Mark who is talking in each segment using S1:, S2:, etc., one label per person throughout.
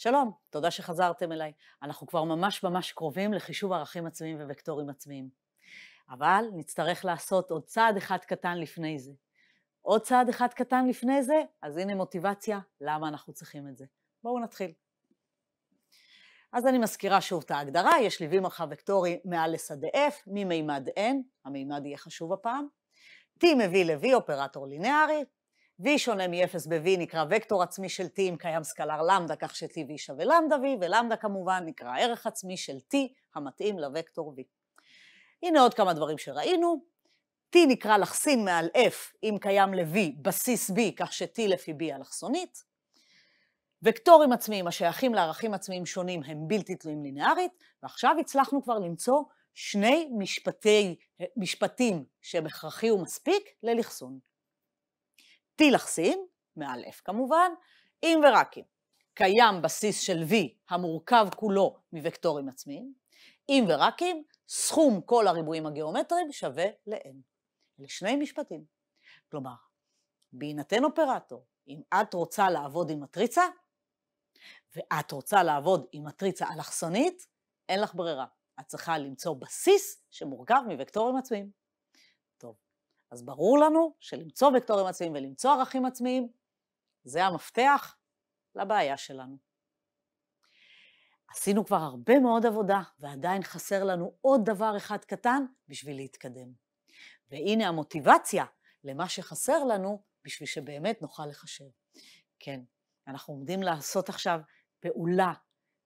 S1: שלום, תודה שחזרתם אליי. אנחנו כבר ממש ממש קרובים לחישוב ערכים עצמיים ווקטורים עצמיים. אבל נצטרך לעשות עוד צעד אחד קטן לפני זה. עוד צעד אחד קטן לפני זה, אז הנה מוטיבציה למה אנחנו צריכים את זה. בואו נתחיל. אז אני מזכירה שוב את ההגדרה, יש לי V מרחב וקטורי מעל לשדה F, ממימד N, המימד יהיה חשוב הפעם. T מביא ל-V אופרטור לינארי, V שונה מ-0 ב-V נקרא וקטור עצמי של T אם קיים סקלר למדה, כך ש t v שווה למדה V, ולמדה כמובן נקרא ערך עצמי של T המתאים לוקטור V. הנה עוד כמה דברים שראינו. T נקרא לחסין מעל F אם קיים ל-V בסיס B, כך ש-T לפי B אלכסונית. וקטורים עצמיים השייכים לערכים עצמיים שונים הם בלתי תלויים לינארית, ועכשיו הצלחנו כבר למצוא שני משפטי, משפטים שהם הכרחי ומספיק לאלכסון. טילכסין, מעל F כמובן, אם ורק אם. קיים בסיס של V המורכב כולו מוקטורים עצמיים, אם ורק אם סכום כל הריבועים הגיאומטריים שווה ל-n. אלה שני משפטים. כלומר, בהינתן אופרטור, אם את רוצה לעבוד עם מטריצה, ואת רוצה לעבוד עם מטריצה אלכסונית, אין לך ברירה. את צריכה למצוא בסיס שמורכב מוקטורים עצמיים. אז ברור לנו שלמצוא וקטורים עצמיים ולמצוא ערכים עצמיים, זה המפתח לבעיה שלנו. עשינו כבר הרבה מאוד עבודה, ועדיין חסר לנו עוד דבר אחד קטן בשביל להתקדם. והנה המוטיבציה למה שחסר לנו, בשביל שבאמת נוכל לחשב. כן, אנחנו עומדים לעשות עכשיו פעולה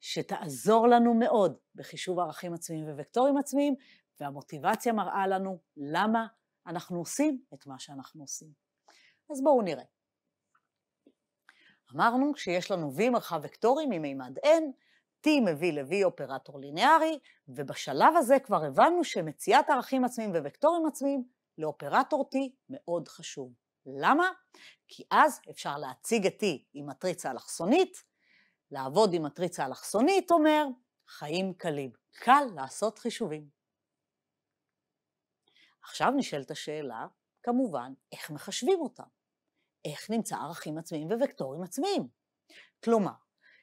S1: שתעזור לנו מאוד בחישוב ערכים עצמיים ווקטורים עצמיים, והמוטיבציה מראה לנו למה אנחנו עושים את מה שאנחנו עושים. אז בואו נראה. אמרנו שיש לנו V מרחב וקטורי ממימד N, T מביא ל-V אופרטור ליניארי, ובשלב הזה כבר הבנו שמציאת ערכים עצמיים ווקטורים עצמיים לאופרטור T מאוד חשוב. למה? כי אז אפשר להציג את T עם מטריצה אלכסונית, לעבוד עם מטריצה אלכסונית אומר חיים קלים, קל לעשות חישובים. עכשיו נשאלת השאלה, כמובן, איך מחשבים אותם? איך נמצא ערכים עצמיים ווקטורים עצמיים? כלומר,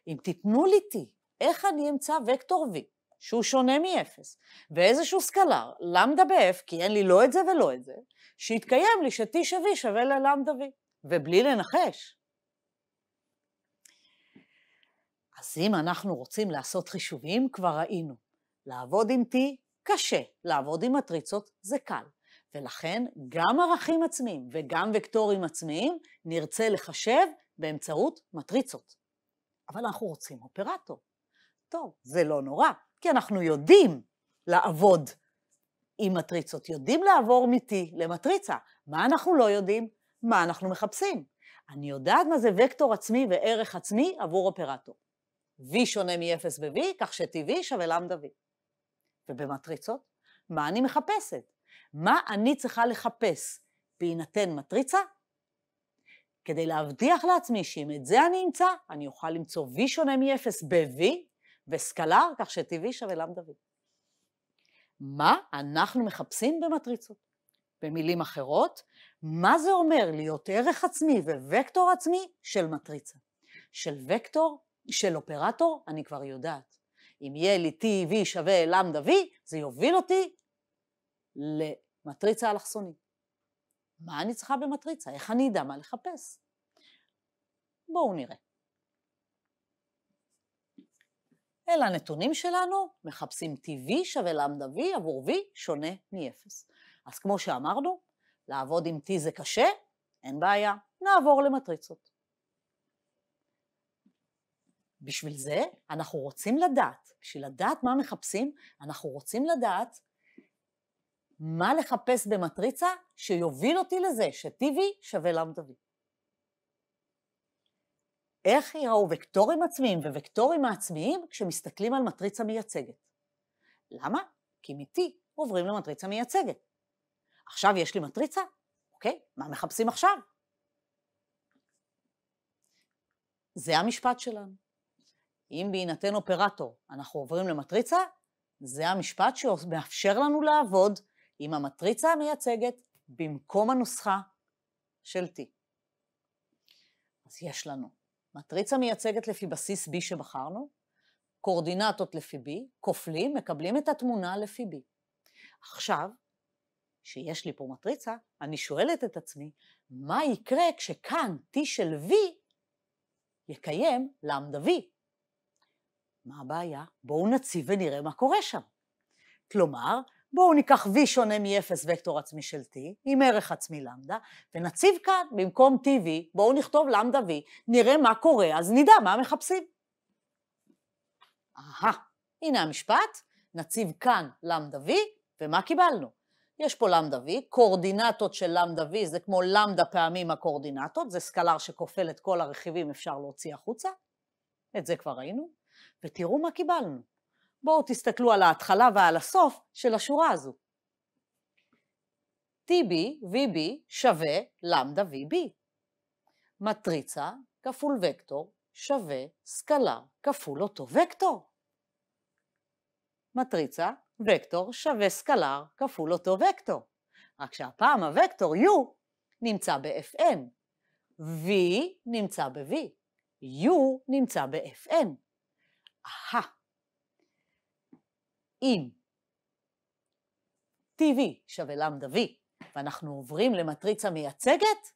S1: אם תיתנו לי T, איך אני אמצא וקטור V, שהוא שונה מ-0, ואיזשהו סקלר, למדה ב-F, כי אין לי לא את זה ולא את זה, שיתקיים לי ש-T שווה שווה ללמדה V, ובלי לנחש. אז אם אנחנו רוצים לעשות חישובים, כבר ראינו. לעבוד עם T קשה, לעבוד עם מטריצות זה קל. ולכן גם ערכים עצמיים וגם וקטורים עצמיים נרצה לחשב באמצעות מטריצות. אבל אנחנו רוצים אופרטור. טוב, זה לא נורא, כי אנחנו יודעים לעבוד עם מטריצות, יודעים לעבור מ-T למטריצה. מה אנחנו לא יודעים? מה אנחנו מחפשים? אני יודעת מה זה וקטור עצמי וערך עצמי עבור אופרטור. V שונה מ-0 ב-V, כך ש-TV שווה למדה V. ובמטריצות, מה אני מחפשת? מה אני צריכה לחפש בהינתן מטריצה? כדי להבטיח לעצמי שאם את זה אני אמצא, אני אוכל למצוא v שונה מ-0 ב-v, בסקלר, כך ש-tv שווה למדה v. מה אנחנו מחפשים במטריצות? במילים אחרות, מה זה אומר להיות ערך עצמי ווקטור עצמי של מטריצה? של וקטור, של אופרטור, אני כבר יודעת. אם יהיה לי T, V שווה למדה V, זה יוביל אותי למטריצה אלכסונית. מה אני צריכה במטריצה? איך אני אדע מה לחפש? בואו נראה. אלה הנתונים שלנו, מחפשים TV שווה למדה V עבור V שונה מ-0. אז כמו שאמרנו, לעבוד עם T זה קשה, אין בעיה, נעבור למטריצות. בשביל זה אנחנו רוצים לדעת, בשביל לדעת מה מחפשים, אנחנו רוצים לדעת מה לחפש במטריצה שיוביל אותי לזה ש-TV שווה למדבי. איך יראו וקטורים עצמיים ווקטורים העצמיים כשמסתכלים על מטריצה מייצגת? למה? כי מ-T עוברים למטריצה מייצגת. עכשיו יש לי מטריצה, אוקיי, מה מחפשים עכשיו? זה המשפט שלנו. אם בהינתן אופרטור אנחנו עוברים למטריצה, זה המשפט שמאפשר לנו לעבוד עם המטריצה המייצגת במקום הנוסחה של T. אז יש לנו מטריצה מייצגת לפי בסיס B שבחרנו, קורדינטות לפי B, כופלים, מקבלים את התמונה לפי B. עכשיו, שיש לי פה מטריצה, אני שואלת את עצמי, מה יקרה כשכאן T של V יקיים למדה V? מה הבעיה? בואו נציב ונראה מה קורה שם. כלומר, בואו ניקח v שונה מ-0 וקטור עצמי של t, עם ערך עצמי למדה, ונציב כאן, במקום tv, בואו נכתוב למדה v, נראה מה קורה, אז נדע מה מחפשים. אהה, הנה המשפט, נציב כאן למדה v, ומה קיבלנו? יש פה למדה v, קורדינטות של למדה v זה כמו למדה פעמים הקורדינטות, זה סקלר שכופל את כל הרכיבים, אפשר להוציא החוצה, את זה כבר ראינו. ותראו מה קיבלנו. בואו תסתכלו על ההתחלה ועל הסוף של השורה הזו. TB, VB שווה למדה VB. מטריצה כפול וקטור שווה סקלר כפול אותו וקטור. מטריצה, וקטור שווה סקלר כפול אותו וקטור. רק שהפעם הוקטור U נמצא ב-Fn, V נמצא ב-V, U נמצא ב-Fn. ה... אם TV שווה למדה V, ואנחנו עוברים למטריצה מייצגת,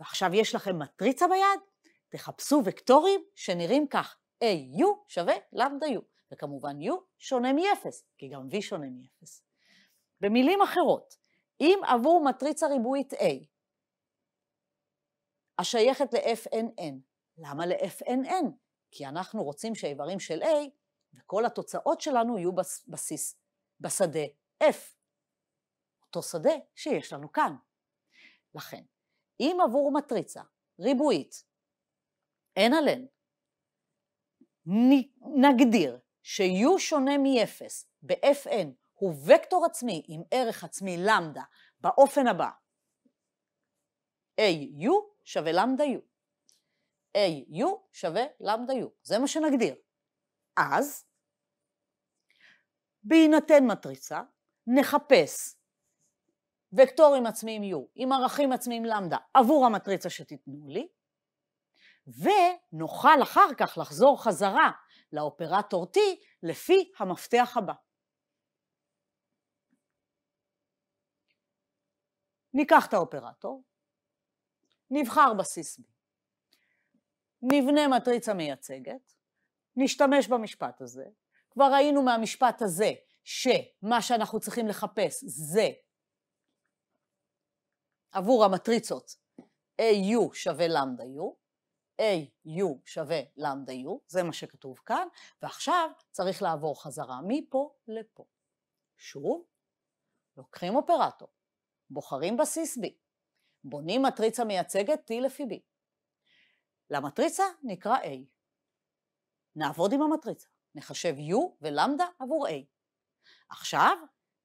S1: ועכשיו יש לכם מטריצה ביד, תחפשו וקטורים שנראים כך, AU שווה למדה U, וכמובן U שונה מ-0, כי גם V שונה מ-0. במילים אחרות, אם עבור מטריצה ריבועית A, השייכת ל-FNN, למה ל-FNN? כי אנחנו רוצים שהאיברים של A וכל התוצאות שלנו יהיו בסיס, בשדה F, אותו שדה שיש לנו כאן. לכן, אם עבור מטריצה ריבועית אין עליהן, נגדיר ש-u שונה מ-0 ב-fn הוא וקטור עצמי עם ערך עצמי למדה באופן הבא, au שווה למדה u. A U שווה למדה U. זה מה שנגדיר. אז, בהינתן מטריצה, נחפש וקטורים עצמיים U עם ערכים עצמיים למדה עבור המטריצה שתיתנו לי, ונוכל אחר כך לחזור חזרה לאופרטור T לפי המפתח הבא. ניקח את האופרטור, נבחר בסיס B. נבנה מטריצה מייצגת, נשתמש במשפט הזה. כבר ראינו מהמשפט הזה שמה שאנחנו צריכים לחפש זה עבור המטריצות AU שווה למדה U, AU שווה למדה U, זה מה שכתוב כאן, ועכשיו צריך לעבור חזרה מפה לפה. שוב, לוקחים אופרטור, בוחרים בסיס B, בונים מטריצה מייצגת T לפי B. למטריצה נקרא A. נעבוד עם המטריצה, נחשב U ולמדה עבור A. עכשיו,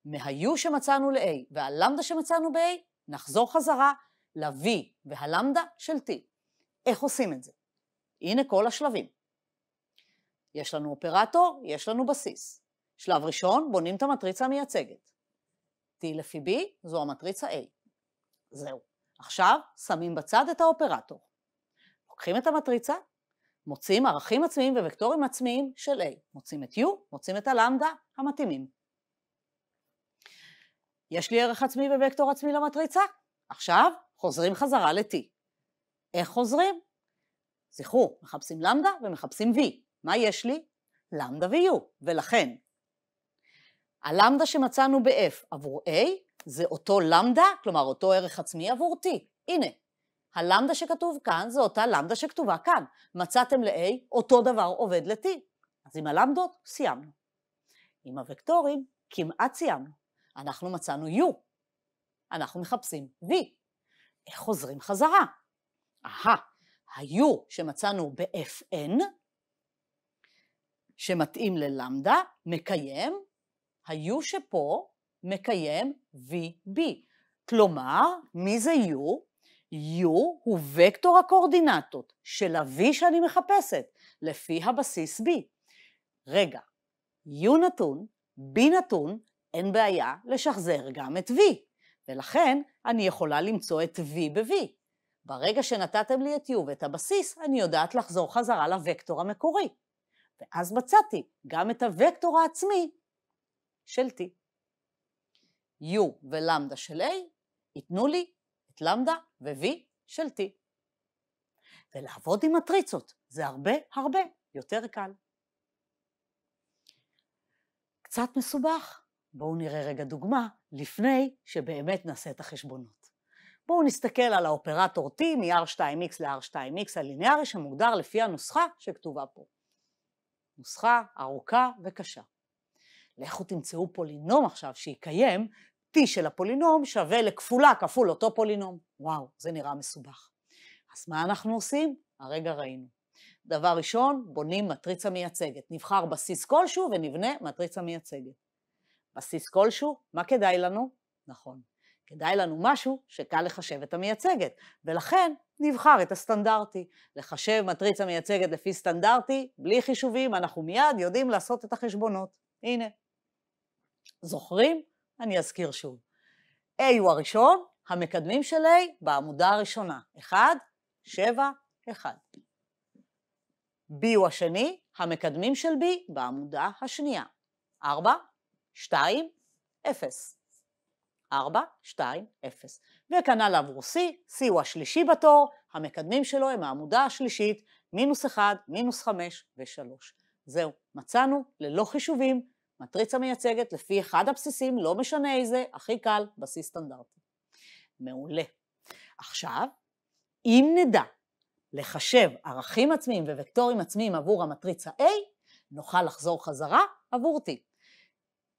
S1: מה-U שמצאנו ל-A והלמדה שמצאנו ב-A, נחזור חזרה ל-V והלמדה של T. איך עושים את זה? הנה כל השלבים. יש לנו אופרטור, יש לנו בסיס. שלב ראשון, בונים את המטריצה המייצגת. T לפי B זו המטריצה A. זהו. עכשיו שמים בצד את האופרטור. לוקחים את המטריצה, מוצאים ערכים עצמיים ווקטורים עצמיים של A. מוצאים את U, מוצאים את הלמדה המתאימים. יש לי ערך עצמי ווקטור עצמי למטריצה? עכשיו חוזרים חזרה ל-T. איך חוזרים? זכרו, מחפשים למדה ומחפשים V. מה יש לי? למדה ו-U, ולכן הלמדה שמצאנו ב-F עבור A זה אותו למדה, כלומר אותו ערך עצמי עבור T. הנה, הלמדה שכתוב כאן זו אותה למדה שכתובה כאן. מצאתם ל-A, אותו דבר עובד ל-T. אז עם הלמדות, סיימנו. עם הוקטורים, כמעט סיימנו. אנחנו מצאנו U. אנחנו מחפשים V. איך חוזרים חזרה? אהה, ה-U שמצאנו ב-FN, שמתאים ללמדה, מקיים, ה-U שפה מקיים VB. כלומר, מי זה U? U הוא וקטור הקורדינטות, של ה-V שאני מחפשת, לפי הבסיס B. רגע, U נתון, B נתון, אין בעיה לשחזר גם את V, ולכן אני יכולה למצוא את V ב-V. ברגע שנתתם לי את U ואת הבסיס, אני יודעת לחזור חזרה לווקטור המקורי. ואז מצאתי גם את הוקטור העצמי של T. U ולמדה של A ייתנו לי למדה ו-v של t. ולעבוד עם מטריצות זה הרבה הרבה יותר קל. קצת מסובך, בואו נראה רגע דוגמה לפני שבאמת נעשה את החשבונות. בואו נסתכל על האופרטור t מ-r2x ל-r2x הליניארי שמוגדר לפי הנוסחה שכתובה פה. נוסחה ארוכה וקשה. לכו תמצאו פולינום עכשיו שיקיים T של הפולינום שווה לכפולה כפול אותו פולינום. וואו, זה נראה מסובך. אז מה אנחנו עושים? הרגע ראינו. דבר ראשון, בונים מטריצה מייצגת. נבחר בסיס כלשהו ונבנה מטריצה מייצגת. בסיס כלשהו, מה כדאי לנו? נכון, כדאי לנו משהו שקל לחשב את המייצגת, ולכן נבחר את הסטנדרטי. לחשב מטריצה מייצגת לפי סטנדרטי, בלי חישובים, אנחנו מיד יודעים לעשות את החשבונות. הנה. זוכרים? אני אזכיר שוב. A הוא הראשון, המקדמים של A בעמודה הראשונה, 1, 7, 1. B הוא השני, המקדמים של B בעמודה השנייה, 4, 2, 0. 4, 2, 0. וכנ"ל עבור C, C הוא השלישי בתור, המקדמים שלו הם העמודה השלישית, מינוס 1, מינוס 5 ו-3. זהו, מצאנו ללא חישובים מטריצה מייצגת לפי אחד הבסיסים, לא משנה איזה, הכי קל, בסיס סטנדרטי. מעולה. עכשיו, אם נדע לחשב ערכים עצמיים ווקטורים עצמיים עבור המטריצה A, נוכל לחזור חזרה עבור T.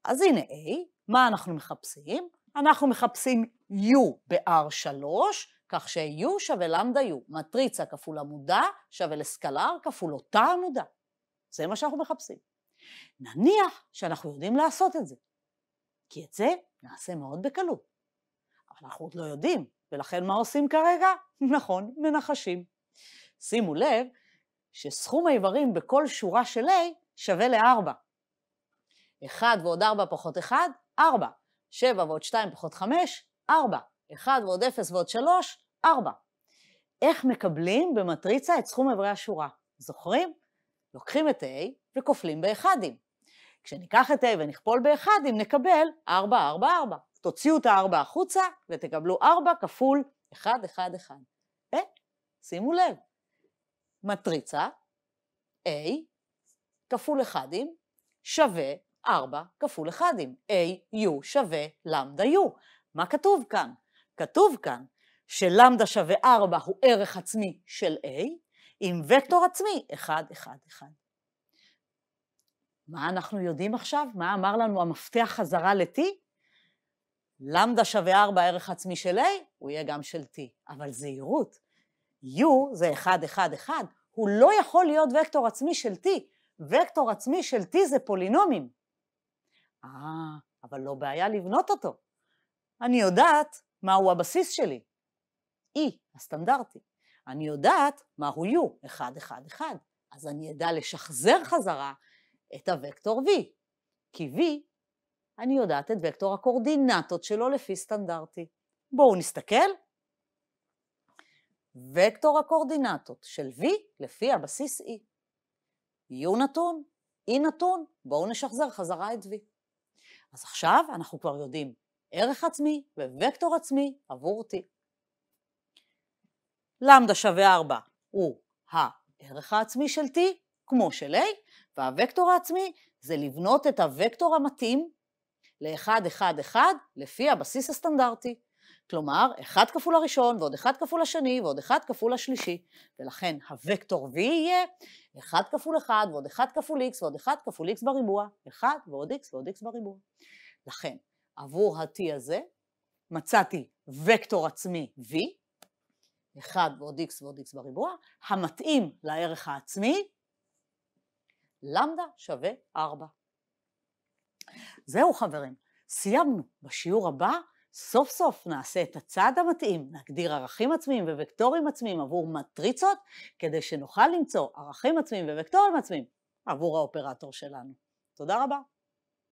S1: אז הנה A, מה אנחנו מחפשים? אנחנו מחפשים U ב-R3, כך ש-U שווה למדה U. מטריצה כפול עמודה שווה לסקלר כפול אותה עמודה. זה מה שאנחנו מחפשים. נניח שאנחנו יודעים לעשות את זה, כי את זה נעשה מאוד בקלות. אבל אנחנו עוד לא יודעים, ולכן מה עושים כרגע? נכון, מנחשים. שימו לב שסכום האיברים בכל שורה של A שווה ל-4. 1 ועוד 4 פחות 1, 4. 7 ועוד 2 פחות 5, 4. 1 ועוד 0 ועוד 3, 4. איך מקבלים במטריצה את סכום איברי השורה? זוכרים? לוקחים את A וכופלים באחדים. כשניקח את A ונכפול באחדים, נקבל 4, 4, 4. תוציאו את ה-4 החוצה ותקבלו 4 כפול 1, 1, 1. אה, שימו לב, מטריצה A כפול 1 שווה 4 כפול 1. A U שווה למדה U. מה כתוב כאן? כתוב כאן שלמדה שווה 4 הוא ערך עצמי של A, עם וקטור עצמי, 1, 1, 1. מה אנחנו יודעים עכשיו? מה אמר לנו המפתח חזרה ל-T? למדה שווה 4 ערך עצמי של A, הוא יהיה גם של T. אבל זהירות. U זה 1, 1, 1. הוא לא יכול להיות וקטור עצמי של T. וקטור עצמי של T זה פולינומים. אה, אבל לא בעיה לבנות אותו. אני יודעת מהו הבסיס שלי. E, הסטנדרטי. אני יודעת מה הוא U, 1, 1, 1, אז אני אדע לשחזר חזרה את הוקטור V, כי V, אני יודעת את וקטור הקורדינטות שלו לפי סטנדרטי. בואו נסתכל. וקטור הקורדינטות של V לפי הבסיס E. U נתון, E נתון, בואו נשחזר חזרה את V. אז עכשיו אנחנו כבר יודעים ערך עצמי ווקטור עצמי עבור T. למדה שווה 4 הוא הערך העצמי של T, כמו של A, והווקטור העצמי זה לבנות את הוקטור המתאים ל-1, 1, 1, לפי הבסיס הסטנדרטי. כלומר, 1 כפול הראשון, ועוד 1 כפול השני, ועוד 1 כפול השלישי. ולכן הוקטור V יהיה 1 כפול 1, ועוד 1 כפול x, ועוד 1 כפול x בריבוע, 1 ועוד x ועוד x בריבוע. לכן, עבור ה-t הזה, מצאתי וקטור עצמי v, 1 ועוד x ועוד x בריבוע, המתאים לערך העצמי, למדה שווה 4. זהו חברים, סיימנו. בשיעור הבא סוף סוף נעשה את הצעד המתאים, נגדיר ערכים עצמיים ווקטורים עצמיים עבור מטריצות, כדי שנוכל למצוא ערכים עצמיים ווקטורים עצמיים עבור האופרטור שלנו. תודה רבה.